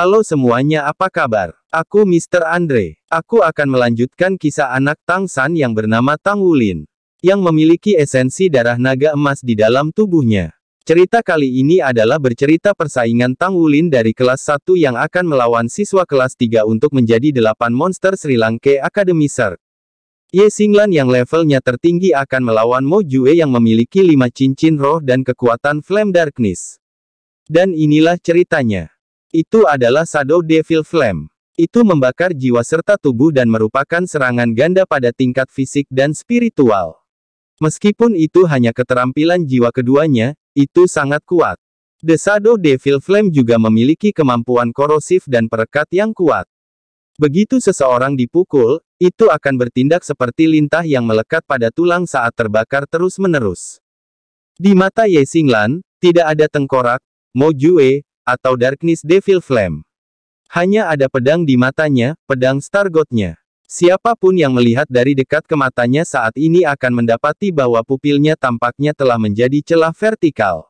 Halo semuanya apa kabar? Aku Mr. Andre. Aku akan melanjutkan kisah anak Tang San yang bernama Tang Wulin. Yang memiliki esensi darah naga emas di dalam tubuhnya. Cerita kali ini adalah bercerita persaingan Tang Wulin dari kelas 1 yang akan melawan siswa kelas 3 untuk menjadi 8 monster Sri Lanka Academy Ser. Ye Singlan yang levelnya tertinggi akan melawan Mo Jue yang memiliki 5 cincin roh dan kekuatan Flame Darkness. Dan inilah ceritanya. Itu adalah Shadow Devil Flame. Itu membakar jiwa serta tubuh dan merupakan serangan ganda pada tingkat fisik dan spiritual. Meskipun itu hanya keterampilan jiwa keduanya, itu sangat kuat. The Shadow Devil Flame juga memiliki kemampuan korosif dan perekat yang kuat. Begitu seseorang dipukul, itu akan bertindak seperti lintah yang melekat pada tulang saat terbakar terus-menerus. Di mata Ye Xinglan, tidak ada tengkorak, Mo Jue, atau Darkness Devil Flame. Hanya ada pedang di matanya, pedang Star God-nya. Siapapun yang melihat dari dekat ke matanya saat ini akan mendapati bahwa pupilnya tampaknya telah menjadi celah vertikal.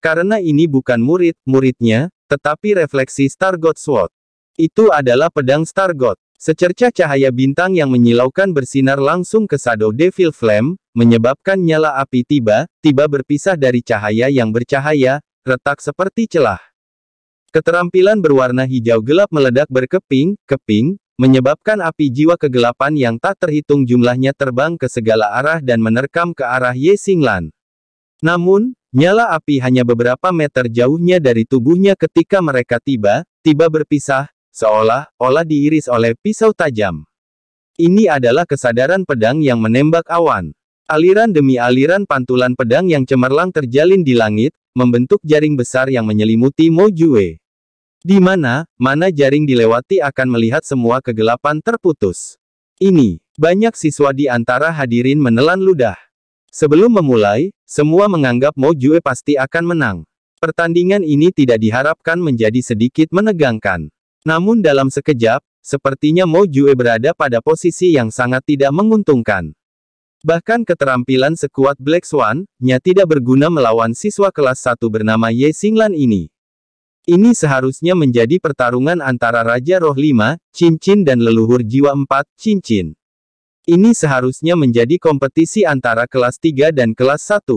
Karena ini bukan murid, muridnya, tetapi refleksi Star God Sword. Itu adalah pedang Star God. Secercah cahaya bintang yang menyilaukan bersinar langsung ke Shadow Devil Flame, menyebabkan nyala api tiba-tiba berpisah dari cahaya yang bercahaya, retak seperti celah. Keterampilan berwarna hijau gelap meledak berkeping-keping, menyebabkan api jiwa kegelapan yang tak terhitung jumlahnya terbang ke segala arah dan menerkam ke arah Ye Xinglan. Namun, nyala api hanya beberapa meter jauhnya dari tubuhnya ketika mereka tiba, tiba berpisah, seolah-olah diiris oleh pisau tajam. Ini adalah kesadaran pedang yang menembak awan. Aliran demi aliran pantulan pedang yang cemerlang terjalin di langit, membentuk jaring besar yang menyelimuti Mojue. Di mana, mana jaring dilewati akan melihat semua kegelapan terputus. Ini, banyak siswa di antara hadirin menelan ludah. Sebelum memulai, semua menganggap Mo Jue pasti akan menang. Pertandingan ini tidak diharapkan menjadi sedikit menegangkan. Namun dalam sekejap, sepertinya Mo Jue berada pada posisi yang sangat tidak menguntungkan. Bahkan keterampilan sekuat Black Swan, nya tidak berguna melawan siswa kelas 1 bernama Ye Singlan ini. Ini seharusnya menjadi pertarungan antara Raja Roh Lima Cincin dan Leluhur Jiwa Empat Cincin. Ini seharusnya menjadi kompetisi antara kelas 3 dan kelas 1.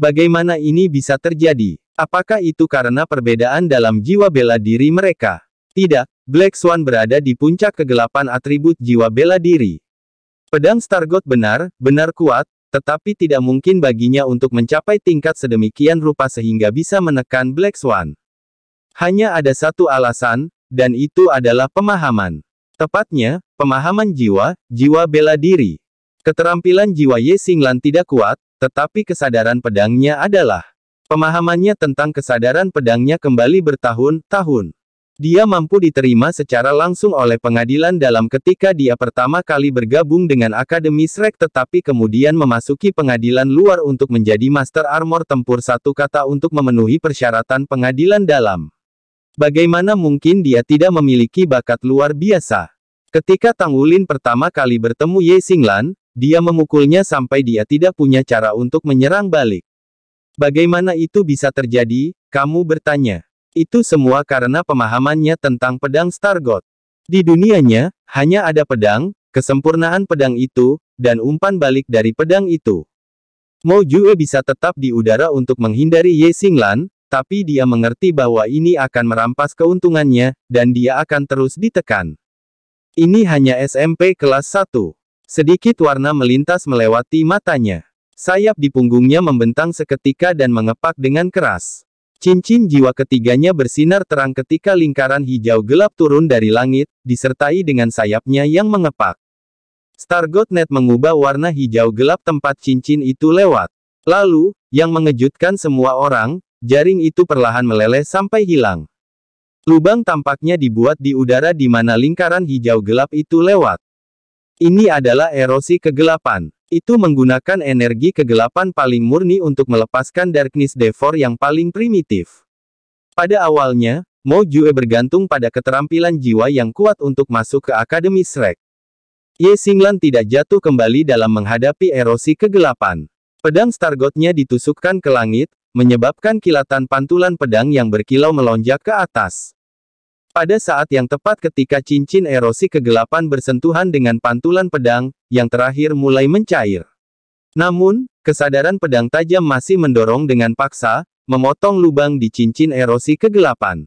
Bagaimana ini bisa terjadi? Apakah itu karena perbedaan dalam jiwa bela diri mereka? Tidak, Black Swan berada di puncak kegelapan atribut jiwa bela diri. Pedang Stargot benar, benar kuat, tetapi tidak mungkin baginya untuk mencapai tingkat sedemikian rupa sehingga bisa menekan Black Swan. Hanya ada satu alasan, dan itu adalah pemahaman. Tepatnya, pemahaman jiwa, jiwa bela diri. Keterampilan jiwa Ye Singlan tidak kuat, tetapi kesadaran pedangnya adalah. Pemahamannya tentang kesadaran pedangnya kembali bertahun-tahun. Dia mampu diterima secara langsung oleh pengadilan dalam ketika dia pertama kali bergabung dengan Akademi Shrek tetapi kemudian memasuki pengadilan luar untuk menjadi Master Armor Tempur satu kata untuk memenuhi persyaratan pengadilan dalam. Bagaimana mungkin dia tidak memiliki bakat luar biasa? Ketika Tang Wulin pertama kali bertemu Ye Singlan, dia memukulnya sampai dia tidak punya cara untuk menyerang balik. Bagaimana itu bisa terjadi, kamu bertanya. Itu semua karena pemahamannya tentang pedang Star God. Di dunianya, hanya ada pedang, kesempurnaan pedang itu, dan umpan balik dari pedang itu. Mo Jue bisa tetap di udara untuk menghindari Ye Singlan, tapi dia mengerti bahwa ini akan merampas keuntungannya, dan dia akan terus ditekan. Ini hanya SMP kelas 1. Sedikit warna melintas melewati matanya. Sayap di punggungnya membentang seketika dan mengepak dengan keras. Cincin jiwa ketiganya bersinar terang ketika lingkaran hijau gelap turun dari langit, disertai dengan sayapnya yang mengepak. Stargotnet mengubah warna hijau gelap tempat cincin itu lewat. Lalu, yang mengejutkan semua orang, Jaring itu perlahan meleleh sampai hilang. Lubang tampaknya dibuat di udara di mana lingkaran hijau gelap itu lewat. Ini adalah erosi kegelapan. Itu menggunakan energi kegelapan paling murni untuk melepaskan Darkness Devor yang paling primitif. Pada awalnya, Mo Jue bergantung pada keterampilan jiwa yang kuat untuk masuk ke Akademi Shrek. Ye Singlan tidak jatuh kembali dalam menghadapi erosi kegelapan. Pedang Stargotnya ditusukkan ke langit, menyebabkan kilatan pantulan pedang yang berkilau melonjak ke atas. Pada saat yang tepat ketika cincin erosi kegelapan bersentuhan dengan pantulan pedang, yang terakhir mulai mencair. Namun, kesadaran pedang tajam masih mendorong dengan paksa, memotong lubang di cincin erosi kegelapan.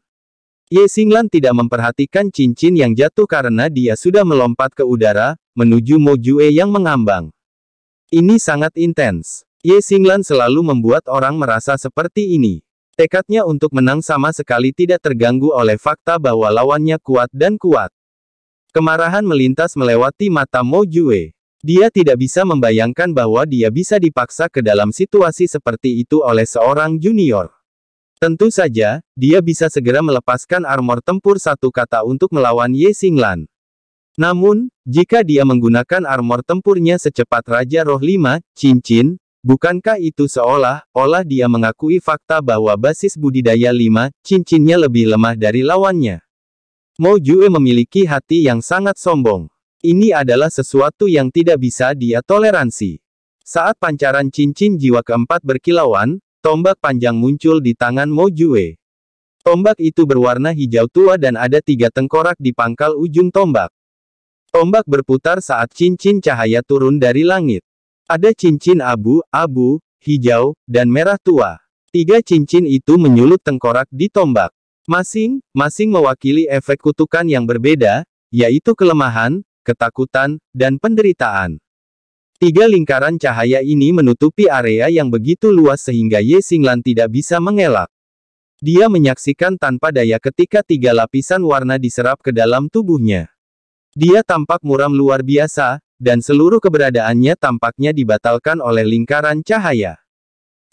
Ye Singlan tidak memperhatikan cincin yang jatuh karena dia sudah melompat ke udara, menuju Mojue yang mengambang. Ini sangat intens. Ye Xinglan selalu membuat orang merasa seperti ini. Tekadnya untuk menang sama sekali tidak terganggu oleh fakta bahwa lawannya kuat dan kuat. Kemarahan melintas melewati mata Mo Jue. Dia tidak bisa membayangkan bahwa dia bisa dipaksa ke dalam situasi seperti itu oleh seorang junior. Tentu saja, dia bisa segera melepaskan armor tempur satu kata untuk melawan Ye Xinglan. Namun, jika dia menggunakan armor tempurnya secepat Raja Roh Lima, cincin, Bukankah itu seolah-olah dia mengakui fakta bahwa basis budidaya lima cincinnya lebih lemah dari lawannya? Mo Jue memiliki hati yang sangat sombong. Ini adalah sesuatu yang tidak bisa dia toleransi. Saat pancaran cincin jiwa keempat berkilauan, tombak panjang muncul di tangan Mo Jue. Tombak itu berwarna hijau tua dan ada tiga tengkorak di pangkal ujung tombak. Tombak berputar saat cincin cahaya turun dari langit. Ada cincin abu, abu, hijau, dan merah tua. Tiga cincin itu menyulut tengkorak di tombak. Masing-masing mewakili efek kutukan yang berbeda, yaitu kelemahan, ketakutan, dan penderitaan. Tiga lingkaran cahaya ini menutupi area yang begitu luas sehingga Ye Singlan tidak bisa mengelak. Dia menyaksikan tanpa daya ketika tiga lapisan warna diserap ke dalam tubuhnya. Dia tampak muram luar biasa, dan seluruh keberadaannya tampaknya dibatalkan oleh lingkaran cahaya.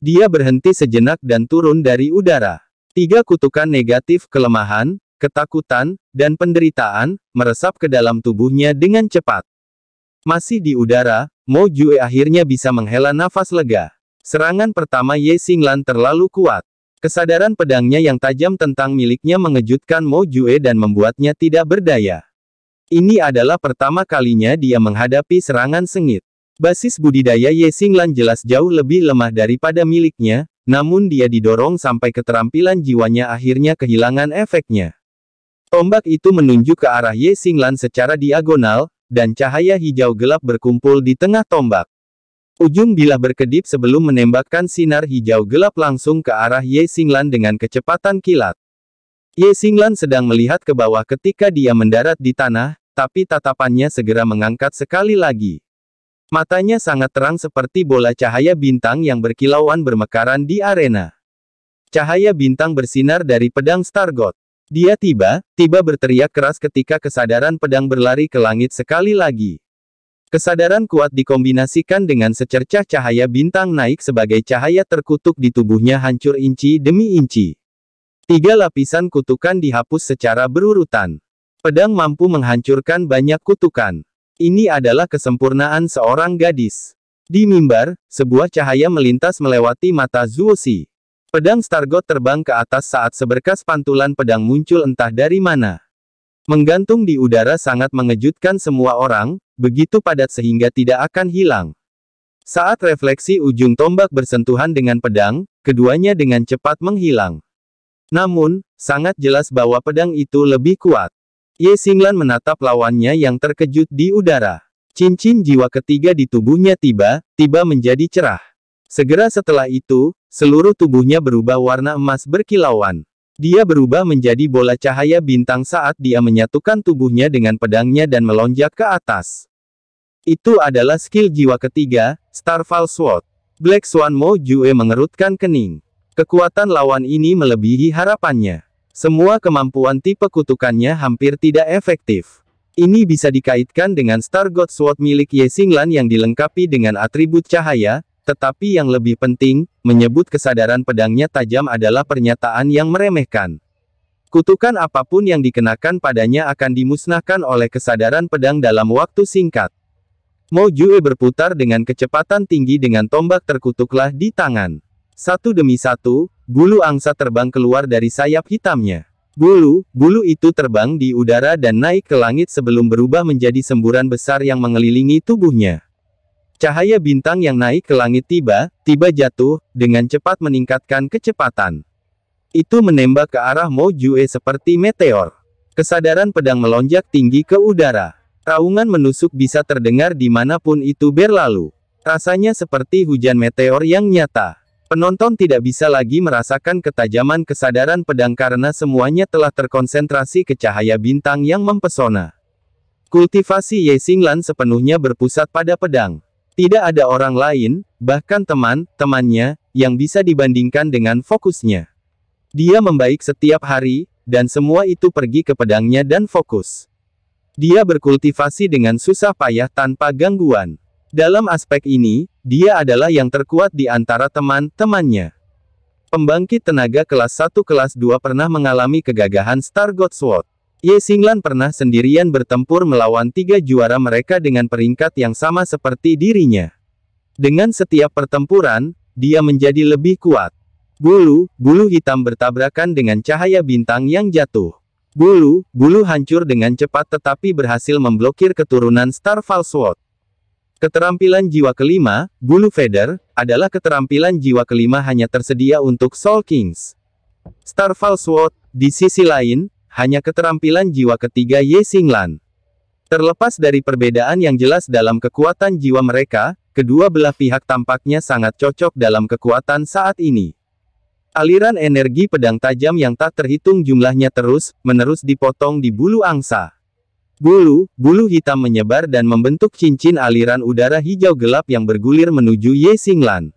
Dia berhenti sejenak dan turun dari udara. Tiga kutukan negatif kelemahan, ketakutan, dan penderitaan, meresap ke dalam tubuhnya dengan cepat. Masih di udara, Mo Jue akhirnya bisa menghela nafas lega. Serangan pertama Ye Singlan terlalu kuat. Kesadaran pedangnya yang tajam tentang miliknya mengejutkan Mo Jue dan membuatnya tidak berdaya. Ini adalah pertama kalinya dia menghadapi serangan sengit. Basis budidaya Ye Xinglan jelas jauh lebih lemah daripada miliknya, namun dia didorong sampai keterampilan jiwanya akhirnya kehilangan efeknya. Tombak itu menunjuk ke arah Ye Xinglan secara diagonal, dan cahaya hijau gelap berkumpul di tengah tombak. Ujung bilah berkedip sebelum menembakkan sinar hijau gelap langsung ke arah Ye Xinglan dengan kecepatan kilat. Ye Singlan sedang melihat ke bawah ketika dia mendarat di tanah, tapi tatapannya segera mengangkat sekali lagi. Matanya sangat terang seperti bola cahaya bintang yang berkilauan bermekaran di arena. Cahaya bintang bersinar dari pedang God. Dia tiba, tiba berteriak keras ketika kesadaran pedang berlari ke langit sekali lagi. Kesadaran kuat dikombinasikan dengan secercah cahaya bintang naik sebagai cahaya terkutuk di tubuhnya hancur inci demi inci. Tiga lapisan kutukan dihapus secara berurutan. Pedang mampu menghancurkan banyak kutukan. Ini adalah kesempurnaan seorang gadis. Di mimbar, sebuah cahaya melintas melewati mata Zuosi. Pedang Stargot terbang ke atas saat seberkas pantulan pedang muncul entah dari mana. Menggantung di udara sangat mengejutkan semua orang, begitu padat sehingga tidak akan hilang. Saat refleksi ujung tombak bersentuhan dengan pedang, keduanya dengan cepat menghilang. Namun, sangat jelas bahwa pedang itu lebih kuat. Ye Singlan menatap lawannya yang terkejut di udara. Cincin jiwa ketiga di tubuhnya tiba-tiba menjadi cerah. Segera setelah itu, seluruh tubuhnya berubah warna emas berkilauan. Dia berubah menjadi bola cahaya bintang saat dia menyatukan tubuhnya dengan pedangnya dan melonjak ke atas. Itu adalah skill jiwa ketiga, Starfall Sword. Black Swan Mo Jue mengerutkan kening. Kekuatan lawan ini melebihi harapannya. Semua kemampuan tipe kutukannya hampir tidak efektif. Ini bisa dikaitkan dengan Star God Sword milik Ye Xinglan yang dilengkapi dengan atribut cahaya, tetapi yang lebih penting, menyebut kesadaran pedangnya tajam adalah pernyataan yang meremehkan. Kutukan apapun yang dikenakan padanya akan dimusnahkan oleh kesadaran pedang dalam waktu singkat. Mo Jue berputar dengan kecepatan tinggi dengan tombak terkutuklah di tangan. Satu demi satu, bulu angsa terbang keluar dari sayap hitamnya. Bulu, bulu itu terbang di udara dan naik ke langit sebelum berubah menjadi semburan besar yang mengelilingi tubuhnya. Cahaya bintang yang naik ke langit tiba, tiba jatuh, dengan cepat meningkatkan kecepatan. Itu menembak ke arah Mo Jue seperti meteor. Kesadaran pedang melonjak tinggi ke udara. Raungan menusuk bisa terdengar dimanapun itu berlalu. Rasanya seperti hujan meteor yang nyata. Penonton tidak bisa lagi merasakan ketajaman kesadaran pedang karena semuanya telah terkonsentrasi ke cahaya bintang yang mempesona. Kultivasi Ye Xinglan sepenuhnya berpusat pada pedang. Tidak ada orang lain, bahkan teman, temannya, yang bisa dibandingkan dengan fokusnya. Dia membaik setiap hari, dan semua itu pergi ke pedangnya dan fokus. Dia berkultivasi dengan susah payah tanpa gangguan. Dalam aspek ini, dia adalah yang terkuat di antara teman-temannya. Pembangkit tenaga kelas 1 kelas 2 pernah mengalami kegagahan Star God Sword. Ye Singlan pernah sendirian bertempur melawan tiga juara mereka dengan peringkat yang sama seperti dirinya. Dengan setiap pertempuran, dia menjadi lebih kuat. Bulu, bulu hitam bertabrakan dengan cahaya bintang yang jatuh. Bulu, bulu hancur dengan cepat tetapi berhasil memblokir keturunan Star False Sword. Keterampilan jiwa kelima, Bulu Feather, adalah keterampilan jiwa kelima hanya tersedia untuk Soul Kings. Starfall Sword, di sisi lain, hanya keterampilan jiwa ketiga Ye Xinglan. Terlepas dari perbedaan yang jelas dalam kekuatan jiwa mereka, kedua belah pihak tampaknya sangat cocok dalam kekuatan saat ini. Aliran energi pedang tajam yang tak terhitung jumlahnya terus, menerus dipotong di bulu angsa bulu bulu hitam menyebar dan membentuk cincin aliran udara hijau gelap yang bergulir menuju Ye Xinglan.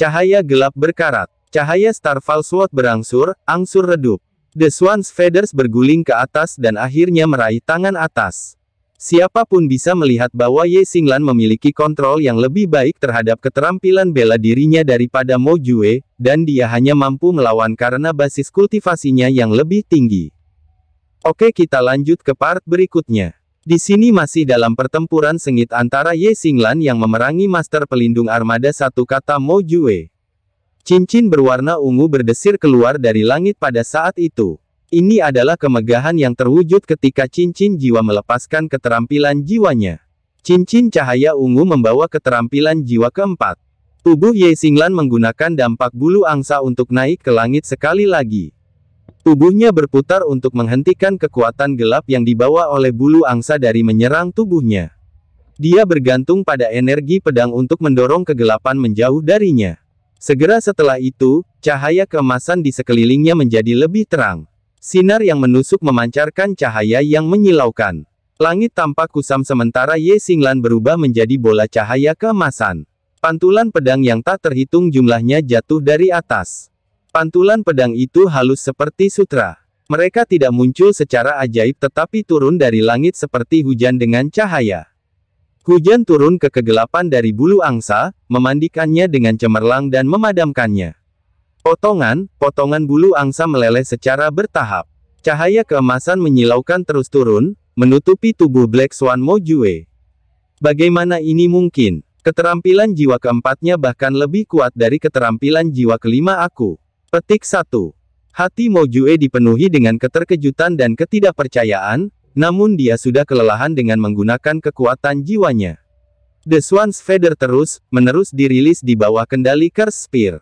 Cahaya gelap berkarat. Cahaya Starfall Sword berangsur, angsur redup. The Swan's Feathers berguling ke atas dan akhirnya meraih tangan atas. Siapapun bisa melihat bahwa Ye Xinglan memiliki kontrol yang lebih baik terhadap keterampilan bela dirinya daripada Mo Jue, dan dia hanya mampu melawan karena basis kultivasinya yang lebih tinggi. Oke kita lanjut ke part berikutnya. Di sini masih dalam pertempuran sengit antara Ye Singlan yang memerangi Master Pelindung Armada satu kata Mo Jue. Cincin berwarna ungu berdesir keluar dari langit pada saat itu. Ini adalah kemegahan yang terwujud ketika cincin jiwa melepaskan keterampilan jiwanya. Cincin cahaya ungu membawa keterampilan jiwa keempat. Tubuh Ye Singlan menggunakan dampak bulu angsa untuk naik ke langit sekali lagi. Tubuhnya berputar untuk menghentikan kekuatan gelap yang dibawa oleh bulu angsa dari menyerang tubuhnya. Dia bergantung pada energi pedang untuk mendorong kegelapan menjauh darinya. Segera setelah itu, cahaya kemasan di sekelilingnya menjadi lebih terang. Sinar yang menusuk memancarkan cahaya yang menyilaukan. Langit tampak kusam sementara Ye Singlan berubah menjadi bola cahaya kemasan. Pantulan pedang yang tak terhitung jumlahnya jatuh dari atas. Pantulan pedang itu halus seperti sutra. Mereka tidak muncul secara ajaib tetapi turun dari langit seperti hujan dengan cahaya. Hujan turun ke kegelapan dari bulu angsa, memandikannya dengan cemerlang dan memadamkannya. Potongan, potongan bulu angsa meleleh secara bertahap. Cahaya keemasan menyilaukan terus turun, menutupi tubuh Black Swan Mojue. Bagaimana ini mungkin? Keterampilan jiwa keempatnya bahkan lebih kuat dari keterampilan jiwa kelima aku. Petik 1. Hati Mojue dipenuhi dengan keterkejutan dan ketidakpercayaan, namun dia sudah kelelahan dengan menggunakan kekuatan jiwanya. The Swan's Feather terus, menerus dirilis di bawah kendali Curse Spear.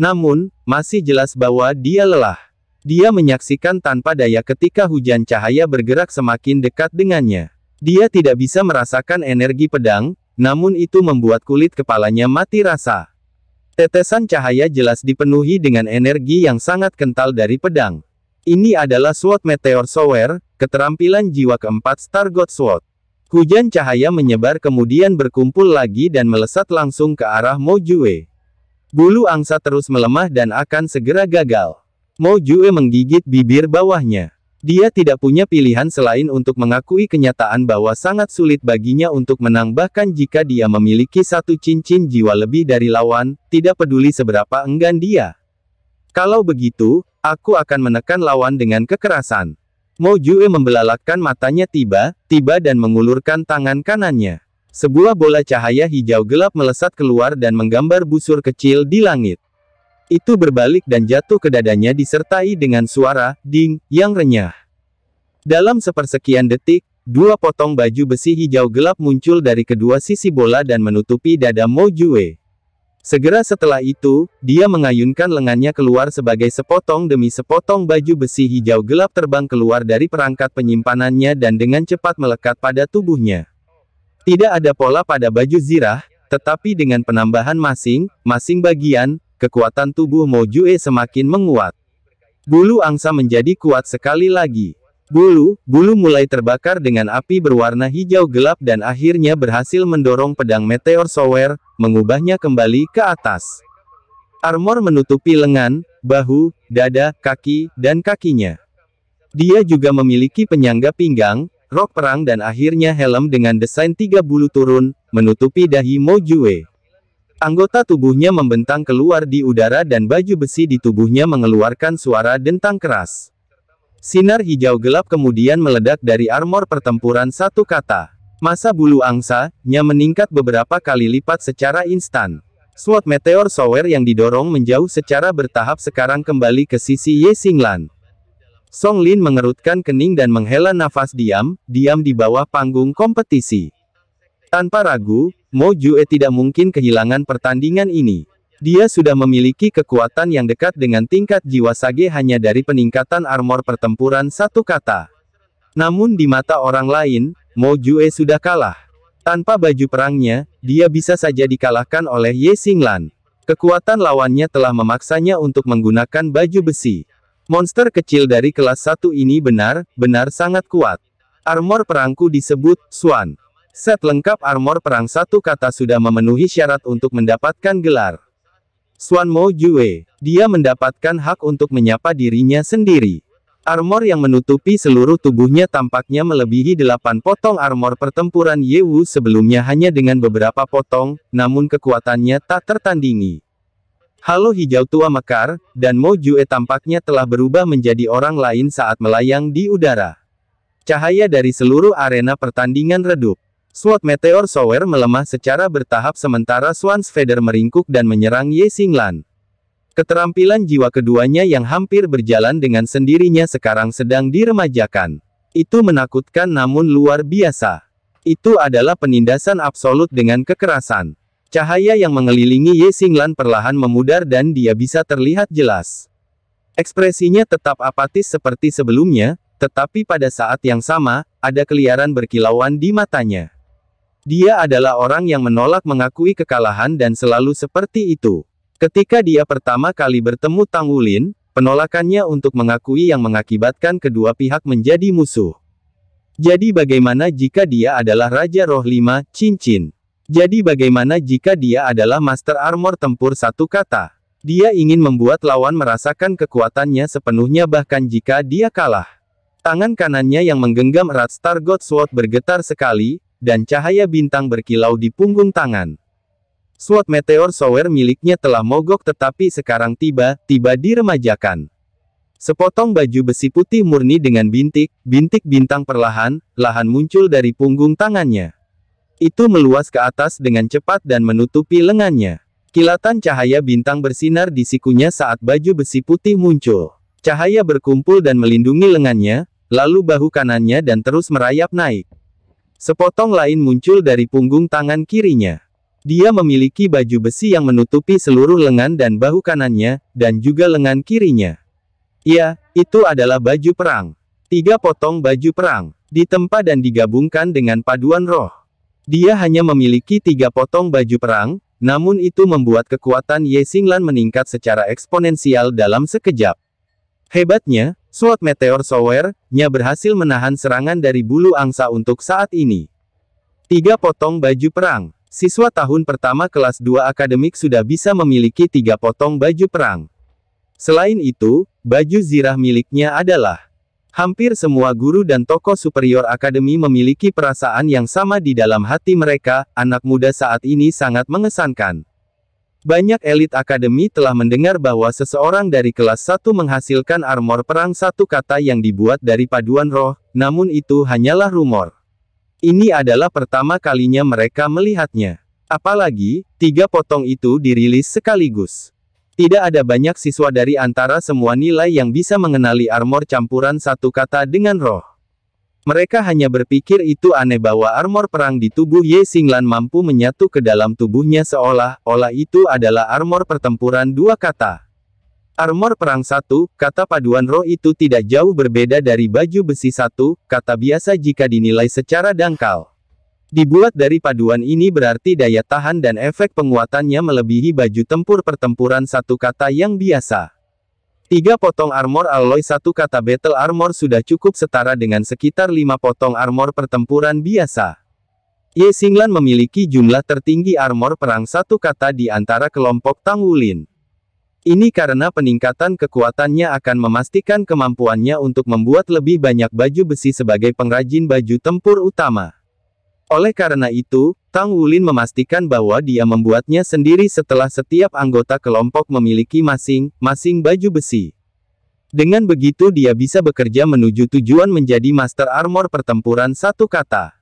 Namun, masih jelas bahwa dia lelah. Dia menyaksikan tanpa daya ketika hujan cahaya bergerak semakin dekat dengannya. Dia tidak bisa merasakan energi pedang, namun itu membuat kulit kepalanya mati rasa. Tetesan cahaya jelas dipenuhi dengan energi yang sangat kental dari pedang. Ini adalah Sword Meteor Sower, keterampilan jiwa keempat Star God Sword. Hujan cahaya menyebar kemudian berkumpul lagi dan melesat langsung ke arah Mojue. Bulu angsa terus melemah dan akan segera gagal. Mojue menggigit bibir bawahnya. Dia tidak punya pilihan selain untuk mengakui kenyataan bahwa sangat sulit baginya untuk menang bahkan jika dia memiliki satu cincin jiwa lebih dari lawan, tidak peduli seberapa enggan dia. Kalau begitu, aku akan menekan lawan dengan kekerasan. Mojue membelalakkan matanya tiba-tiba dan mengulurkan tangan kanannya. Sebuah bola cahaya hijau gelap melesat keluar dan menggambar busur kecil di langit itu berbalik dan jatuh ke dadanya disertai dengan suara, ding, yang renyah. Dalam sepersekian detik, dua potong baju besi hijau gelap muncul dari kedua sisi bola dan menutupi dada Mo Jue. Segera setelah itu, dia mengayunkan lengannya keluar sebagai sepotong demi sepotong baju besi hijau gelap terbang keluar dari perangkat penyimpanannya dan dengan cepat melekat pada tubuhnya. Tidak ada pola pada baju zirah, tetapi dengan penambahan masing-masing bagian, kekuatan tubuh Mojue semakin menguat. Bulu angsa menjadi kuat sekali lagi. Bulu, bulu mulai terbakar dengan api berwarna hijau gelap dan akhirnya berhasil mendorong pedang meteor Sower, mengubahnya kembali ke atas. Armor menutupi lengan, bahu, dada, kaki, dan kakinya. Dia juga memiliki penyangga pinggang, rok perang dan akhirnya helm dengan desain tiga bulu turun, menutupi dahi Mojue. Anggota tubuhnya membentang keluar di udara dan baju besi di tubuhnya mengeluarkan suara dentang keras. Sinar hijau gelap kemudian meledak dari armor pertempuran satu kata. Masa bulu angsa, nya meningkat beberapa kali lipat secara instan. Swat Meteor shower yang didorong menjauh secara bertahap sekarang kembali ke sisi Ye Xinglan. Song Lin mengerutkan kening dan menghela nafas diam, diam di bawah panggung kompetisi. Tanpa ragu, Mo Jue tidak mungkin kehilangan pertandingan ini. Dia sudah memiliki kekuatan yang dekat dengan tingkat jiwa Sage hanya dari peningkatan armor pertempuran satu kata. Namun di mata orang lain, Mo Jue sudah kalah. Tanpa baju perangnya, dia bisa saja dikalahkan oleh Ye Xinglan. Kekuatan lawannya telah memaksanya untuk menggunakan baju besi. Monster kecil dari kelas satu ini benar, benar sangat kuat. Armor perangku disebut Swan. Set lengkap armor perang satu kata sudah memenuhi syarat untuk mendapatkan gelar. Swan Mo Ju'e, dia mendapatkan hak untuk menyapa dirinya sendiri. Armor yang menutupi seluruh tubuhnya tampaknya melebihi delapan potong armor pertempuran Yew sebelumnya hanya dengan beberapa potong, namun kekuatannya tak tertandingi. Halo hijau tua mekar, dan Mo Jue tampaknya telah berubah menjadi orang lain saat melayang di udara. Cahaya dari seluruh arena pertandingan redup. Sword Meteor shower melemah secara bertahap sementara Swan's Feather meringkuk dan menyerang Ye Xinglan. Keterampilan jiwa keduanya yang hampir berjalan dengan sendirinya sekarang sedang diremajakan. Itu menakutkan namun luar biasa. Itu adalah penindasan absolut dengan kekerasan. Cahaya yang mengelilingi Ye Xinglan perlahan memudar dan dia bisa terlihat jelas. Ekspresinya tetap apatis seperti sebelumnya, tetapi pada saat yang sama, ada keliaran berkilauan di matanya. Dia adalah orang yang menolak mengakui kekalahan dan selalu seperti itu. Ketika dia pertama kali bertemu Tang Wulin, penolakannya untuk mengakui yang mengakibatkan kedua pihak menjadi musuh. Jadi bagaimana jika dia adalah Raja Roh Lima, Cincin? Jadi bagaimana jika dia adalah Master Armor Tempur satu kata? Dia ingin membuat lawan merasakan kekuatannya sepenuhnya bahkan jika dia kalah. Tangan kanannya yang menggenggam erat Star God Sword bergetar sekali, dan cahaya bintang berkilau di punggung tangan. Suat Meteor Shower miliknya telah mogok tetapi sekarang tiba-tiba diremajakan. Sepotong baju besi putih murni dengan bintik, bintik bintang perlahan, lahan muncul dari punggung tangannya. Itu meluas ke atas dengan cepat dan menutupi lengannya. Kilatan cahaya bintang bersinar di sikunya saat baju besi putih muncul. Cahaya berkumpul dan melindungi lengannya, lalu bahu kanannya dan terus merayap naik. Sepotong lain muncul dari punggung tangan kirinya. Dia memiliki baju besi yang menutupi seluruh lengan dan bahu kanannya, dan juga lengan kirinya. Ya, itu adalah baju perang. Tiga potong baju perang, ditempa dan digabungkan dengan paduan roh. Dia hanya memiliki tiga potong baju perang, namun itu membuat kekuatan Ye Singlan meningkat secara eksponensial dalam sekejap. Hebatnya, Sword Meteor Shower, nya berhasil menahan serangan dari bulu angsa untuk saat ini. Tiga potong baju perang. Siswa tahun pertama kelas 2 akademik sudah bisa memiliki tiga potong baju perang. Selain itu, baju zirah miliknya adalah Hampir semua guru dan tokoh superior akademi memiliki perasaan yang sama di dalam hati mereka, anak muda saat ini sangat mengesankan. Banyak elit akademi telah mendengar bahwa seseorang dari kelas 1 menghasilkan armor perang satu kata yang dibuat dari paduan roh, namun itu hanyalah rumor. Ini adalah pertama kalinya mereka melihatnya. Apalagi, tiga potong itu dirilis sekaligus. Tidak ada banyak siswa dari antara semua nilai yang bisa mengenali armor campuran satu kata dengan roh. Mereka hanya berpikir itu aneh bahwa armor perang di tubuh Ye Singlan mampu menyatu ke dalam tubuhnya seolah-olah itu adalah armor pertempuran dua kata. Armor perang satu, kata paduan roh itu tidak jauh berbeda dari baju besi satu, kata biasa jika dinilai secara dangkal. Dibuat dari paduan ini berarti daya tahan dan efek penguatannya melebihi baju tempur pertempuran satu kata yang biasa. Tiga potong armor alloy satu kata battle armor sudah cukup setara dengan sekitar lima potong armor pertempuran biasa. Ye Singlan memiliki jumlah tertinggi armor perang satu kata di antara kelompok Tang Wulin. Ini karena peningkatan kekuatannya akan memastikan kemampuannya untuk membuat lebih banyak baju besi sebagai pengrajin baju tempur utama. Oleh karena itu, Tang Wulin memastikan bahwa dia membuatnya sendiri setelah setiap anggota kelompok memiliki masing-masing baju besi. Dengan begitu dia bisa bekerja menuju tujuan menjadi Master Armor pertempuran satu kata.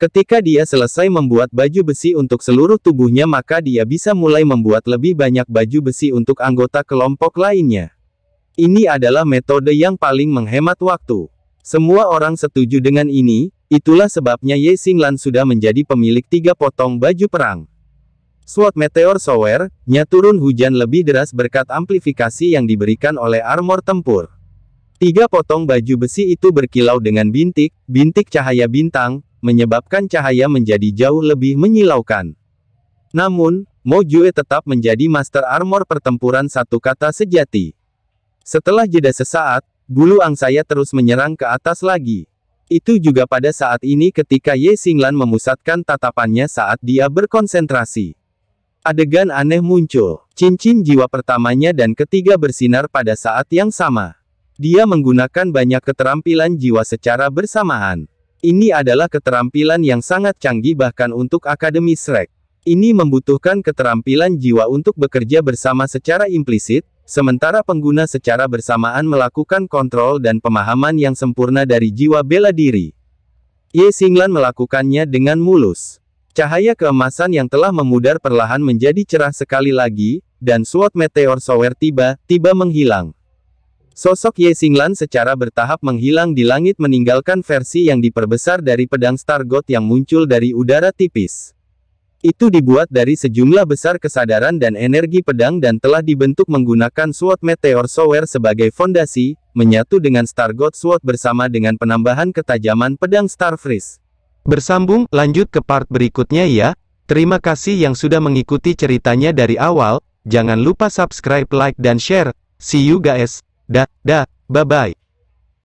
Ketika dia selesai membuat baju besi untuk seluruh tubuhnya maka dia bisa mulai membuat lebih banyak baju besi untuk anggota kelompok lainnya. Ini adalah metode yang paling menghemat waktu. Semua orang setuju dengan ini, Itulah sebabnya Ye Xinglan sudah menjadi pemilik tiga potong baju perang. SWAT Meteor Shower, nya turun hujan lebih deras berkat amplifikasi yang diberikan oleh armor tempur. Tiga potong baju besi itu berkilau dengan bintik, bintik cahaya bintang, menyebabkan cahaya menjadi jauh lebih menyilaukan. Namun, Mo Jue tetap menjadi master armor pertempuran satu kata sejati. Setelah jeda sesaat, bulu angsaya terus menyerang ke atas lagi. Itu juga pada saat ini ketika Ye Singlan memusatkan tatapannya saat dia berkonsentrasi. Adegan aneh muncul. Cincin jiwa pertamanya dan ketiga bersinar pada saat yang sama. Dia menggunakan banyak keterampilan jiwa secara bersamaan. Ini adalah keterampilan yang sangat canggih bahkan untuk Akademi Shrek. Ini membutuhkan keterampilan jiwa untuk bekerja bersama secara implisit, Sementara pengguna secara bersamaan melakukan kontrol dan pemahaman yang sempurna dari jiwa bela diri. Ye Singlan melakukannya dengan mulus. Cahaya keemasan yang telah memudar perlahan menjadi cerah sekali lagi, dan suot Meteor Shower tiba-tiba menghilang. Sosok Ye Singlan secara bertahap menghilang di langit meninggalkan versi yang diperbesar dari pedang Stargot yang muncul dari udara tipis. Itu dibuat dari sejumlah besar kesadaran dan energi pedang dan telah dibentuk menggunakan Sword Meteor Sower sebagai fondasi, menyatu dengan Star God Sword bersama dengan penambahan ketajaman pedang Star Freeze. Bersambung, lanjut ke part berikutnya ya. Terima kasih yang sudah mengikuti ceritanya dari awal, jangan lupa subscribe, like, dan share. See you guys. Dah, dah, bye-bye.